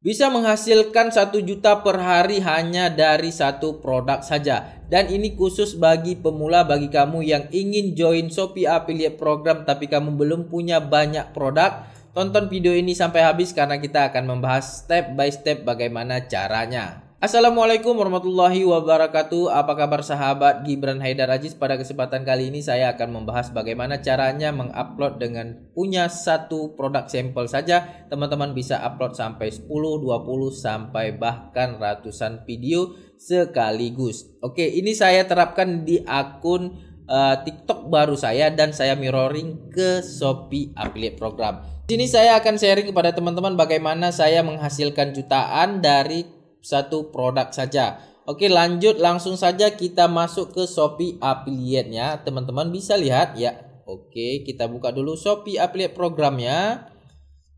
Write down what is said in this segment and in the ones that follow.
bisa menghasilkan satu juta per hari hanya dari satu produk saja. Dan ini khusus bagi pemula, bagi kamu yang ingin join Shopee Affiliate Program tapi kamu belum punya banyak produk. Tonton video ini sampai habis karena kita akan membahas step by step bagaimana caranya. Assalamualaikum warahmatullahi wabarakatuh. Apa kabar sahabat Gibran Haidar Aziz? Pada kesempatan kali ini saya akan membahas bagaimana caranya mengupload dengan punya satu produk sampel saja. Teman-teman bisa upload sampai 10, 20 sampai bahkan ratusan video sekaligus. Oke, ini saya terapkan di akun uh, TikTok baru saya dan saya mirroring ke Shopee Affiliate Program. Di sini saya akan sharing kepada teman-teman bagaimana saya menghasilkan jutaan dari satu produk saja. Oke lanjut langsung saja kita masuk ke Shopee Affiliate nya Teman-teman bisa lihat ya. Oke kita buka dulu Shopee Affiliate programnya.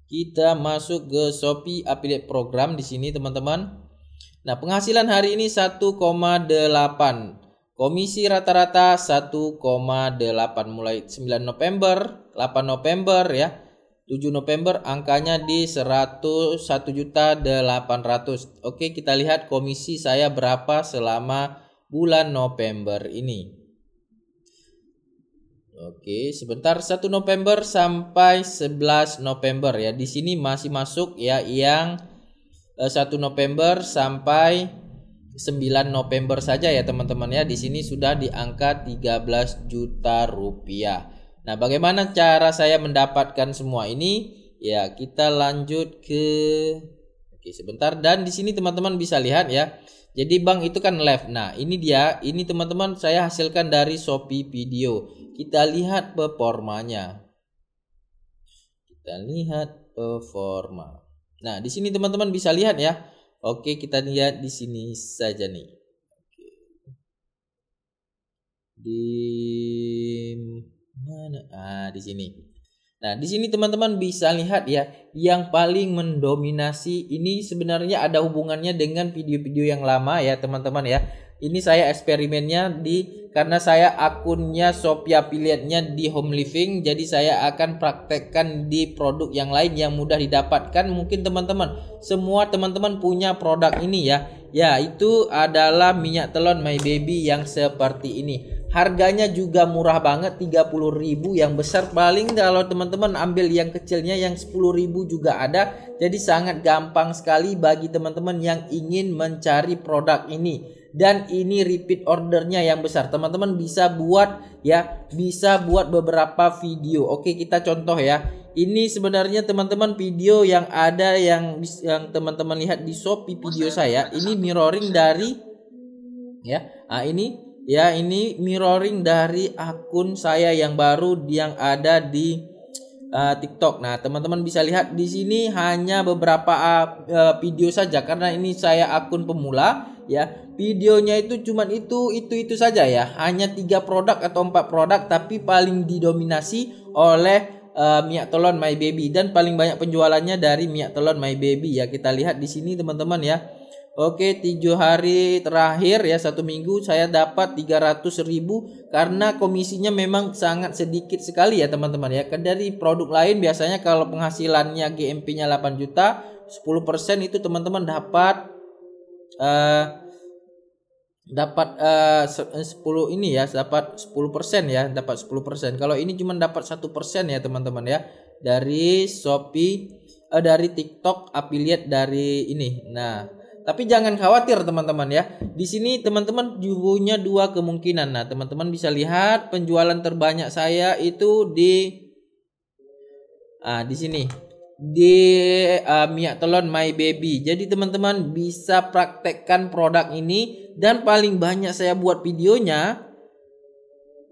Kita masuk ke Shopee Affiliate program di sini teman-teman. Nah, penghasilan hari ini 1,8. Komisi rata-rata 1,8 mulai 9 November, 8 November ya. 7 November angkanya di 101 juta 800. Oke, kita lihat komisi saya berapa selama bulan November ini. Oke, sebentar 1 November sampai 11 November ya. Di sini masih masuk ya yang 1 eh, November sampai 9 November saja ya teman-teman ya. Di sini sudah di angka 13 juta rupiah. Nah, bagaimana cara saya mendapatkan semua ini? Ya, kita lanjut ke Oke, sebentar dan di sini teman-teman bisa lihat ya. Jadi bank itu kan left. Nah, ini dia. Ini teman-teman saya hasilkan dari Shopee Video. Kita lihat performanya. Kita lihat performa. Nah, di sini teman-teman bisa lihat ya. Oke, kita lihat di sini saja nih. Di mana ah di sini nah di sini teman-teman bisa lihat ya yang paling mendominasi ini sebenarnya ada hubungannya dengan video-video yang lama ya teman-teman ya ini saya eksperimennya di karena saya akunnya Sophia affiliate di home living jadi saya akan praktekkan di produk yang lain yang mudah didapatkan mungkin teman-teman semua teman-teman punya produk ini ya ya itu adalah minyak telon my baby yang seperti ini Harganya juga murah banget 30.000 yang besar paling kalau teman-teman ambil yang kecilnya yang 10.000 juga ada. Jadi sangat gampang sekali bagi teman-teman yang ingin mencari produk ini dan ini repeat ordernya yang besar teman-teman bisa buat ya bisa buat beberapa video oke kita contoh ya ini sebenarnya teman-teman video yang ada yang yang teman-teman lihat di Shopee video saya ini mirroring dari ya ah, ini ya ini mirroring dari akun saya yang baru yang ada di uh, TikTok. Nah, teman-teman bisa lihat di sini hanya beberapa uh, video saja karena ini saya akun pemula ya. Videonya itu cuman itu itu-itu saja ya. Hanya tiga produk atau empat produk tapi paling didominasi oleh uh, eh, minyak telon My Baby dan paling banyak penjualannya dari minyak telon My Baby ya. Kita lihat di sini teman-teman ya Oke, tujuh hari terakhir ya satu minggu saya dapat tiga ratus ribu karena komisinya memang sangat sedikit sekali ya teman-teman ya. Dari produk lain biasanya kalau penghasilannya GMP-nya 8 juta, 10% itu teman-teman dapat uh, dapat eh, eh, uh, 10 ini ya dapat 10% ya dapat 10% kalau ini cuma dapat satu persen ya teman-teman ya dari Shopee uh, dari TikTok affiliate dari ini nah tapi jangan khawatir teman-teman ya. Di sini teman-teman punya dua kemungkinan. Nah, teman-teman bisa lihat penjualan terbanyak saya itu di ah di sini di uh, ah, minyak telon my baby. Jadi teman-teman bisa praktekkan produk ini dan paling banyak saya buat videonya.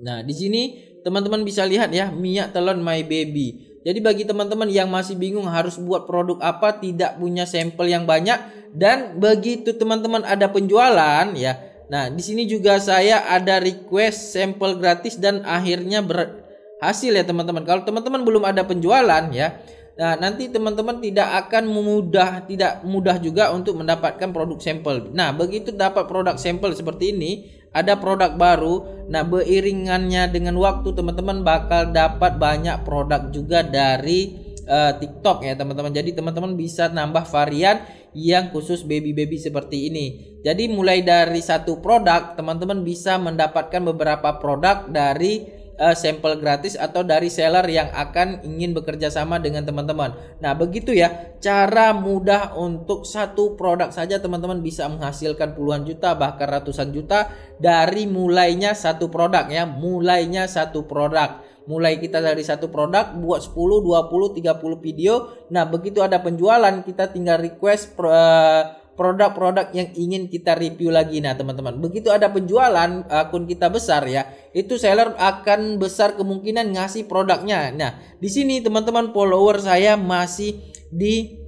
Nah, di sini teman-teman bisa lihat ya minyak telon my baby. Jadi bagi teman-teman yang masih bingung harus buat produk apa, tidak punya sampel yang banyak dan begitu teman-teman ada penjualan ya. Nah, di sini juga saya ada request sampel gratis dan akhirnya berhasil ya teman-teman. Kalau teman-teman belum ada penjualan ya, Nah, nanti teman-teman tidak akan mudah, tidak mudah juga untuk mendapatkan produk sampel. Nah, begitu dapat produk sampel seperti ini, ada produk baru nah beriringannya dengan waktu teman-teman bakal dapat banyak produk juga dari uh, TikTok ya teman-teman jadi teman-teman bisa nambah varian yang khusus baby-baby seperti ini jadi mulai dari satu produk teman-teman bisa mendapatkan beberapa produk dari uh, sampel gratis atau dari seller yang akan ingin bekerja sama dengan teman-teman. Nah, begitu ya. Cara mudah untuk satu produk saja teman-teman bisa menghasilkan puluhan juta bahkan ratusan juta dari mulainya satu produk ya, mulainya satu produk mulai kita dari satu produk buat 10, 20, 30 video. Nah, begitu ada penjualan kita tinggal request uh, produk-produk yang ingin kita review lagi. Nah, teman-teman, begitu ada penjualan akun kita besar ya, itu seller akan besar kemungkinan ngasih produknya. Nah, di sini teman-teman follower saya masih di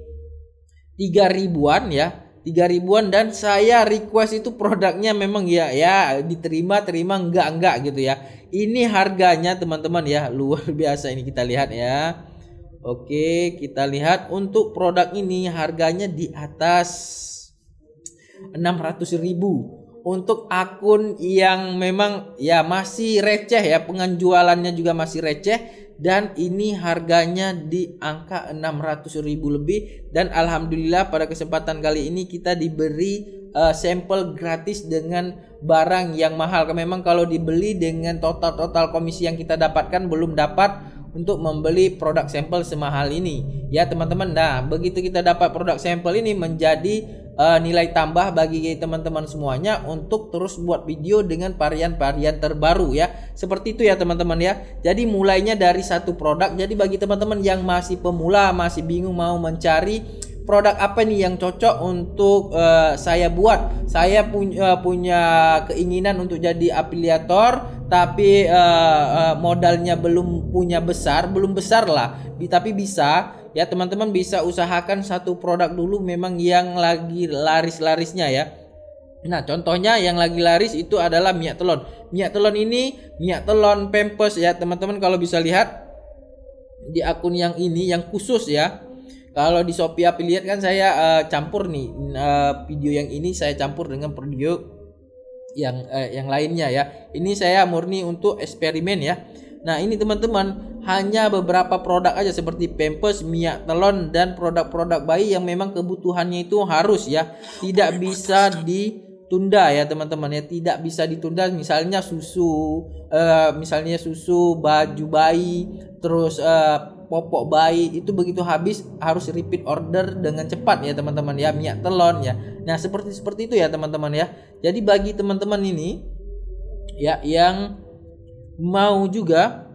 3 ribuan ya. 3 ribuan dan saya request itu produknya memang ya ya diterima terima enggak enggak gitu ya. Ini harganya teman-teman ya luar biasa ini kita lihat ya. Oke, kita lihat untuk produk ini harganya di atas 600.000. Untuk akun yang memang ya masih receh ya, penjualannya juga masih receh dan ini harganya di angka 600.000 lebih dan alhamdulillah pada kesempatan kali ini kita diberi uh, sampel gratis dengan barang yang mahal. Memang kalau dibeli dengan total-total komisi yang kita dapatkan belum dapat untuk membeli produk sampel semahal ini ya teman-teman nah begitu kita dapat produk sampel ini menjadi uh, nilai tambah bagi teman-teman semuanya untuk terus buat video dengan varian-varian terbaru ya. Seperti itu ya teman-teman ya. Jadi mulainya dari satu produk. Jadi bagi teman-teman yang masih pemula, masih bingung mau mencari produk apa nih yang cocok untuk uh, saya buat. Saya punya uh, eh, punya keinginan untuk jadi afiliator tapi uh, uh, modalnya belum punya besar, belum besar lah. Bi tapi bisa ya teman-teman bisa usahakan satu produk dulu memang yang lagi laris-larisnya ya. Nah, contohnya yang lagi laris itu adalah minyak telon. Minyak telon ini minyak telon pempes ya, teman-teman kalau bisa lihat di akun yang ini yang khusus ya kalau di Shopee Affiliate kan saya uh, campur nih uh, video yang ini saya campur dengan video yang uh, yang lainnya ya. Ini saya murni untuk eksperimen ya. Nah, ini teman-teman hanya beberapa produk aja seperti Pampers, minyak telon dan produk-produk bayi yang memang kebutuhannya itu harus ya. Tidak bisa ditunda ya teman-teman ya. Tidak bisa ditunda misalnya susu uh, misalnya susu, baju bayi, terus uh, popok bayi itu begitu habis harus repeat order dengan cepat ya teman-teman ya minyak telon ya. Nah, seperti seperti itu ya teman-teman ya. Jadi bagi teman-teman ini ya yang mau juga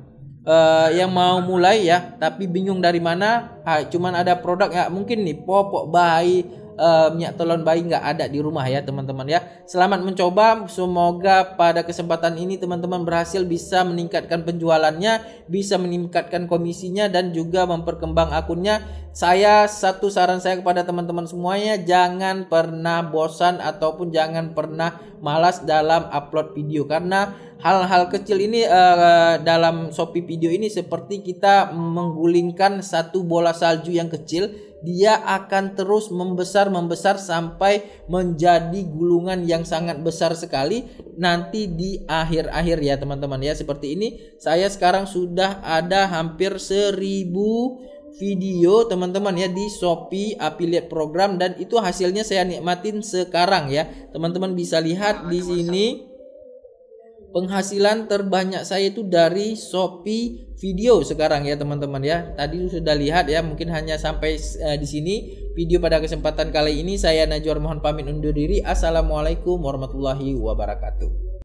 uh, yang mau mulai ya tapi bingung dari mana ah, cuman ada produk ya mungkin nih popok bayi uh, minyak telon bayi nggak ada di rumah ya teman-teman ya. Selamat mencoba, semoga pada kesempatan ini teman-teman berhasil bisa meningkatkan penjualannya, bisa meningkatkan komisinya dan juga memperkembang akunnya. Saya satu saran saya kepada teman-teman semuanya jangan pernah bosan ataupun jangan pernah malas dalam upload video karena hal-hal kecil ini uh, dalam Shopee video ini seperti kita menggulingkan satu bola salju yang kecil dia akan terus membesar membesar sampai menjadi gulungan yang sangat besar sekali nanti di akhir-akhir ya teman-teman ya seperti ini saya sekarang sudah ada hampir seribu video teman-teman ya di Shopee affiliate program dan itu hasilnya saya nikmatin sekarang ya. Teman-teman bisa lihat di sini penghasilan terbanyak saya itu dari Shopee video sekarang ya teman-teman ya. Tadi sudah lihat ya mungkin hanya sampai uh, di sini video pada kesempatan kali ini saya Najwa mohon pamit undur diri. Assalamualaikum warahmatullahi wabarakatuh.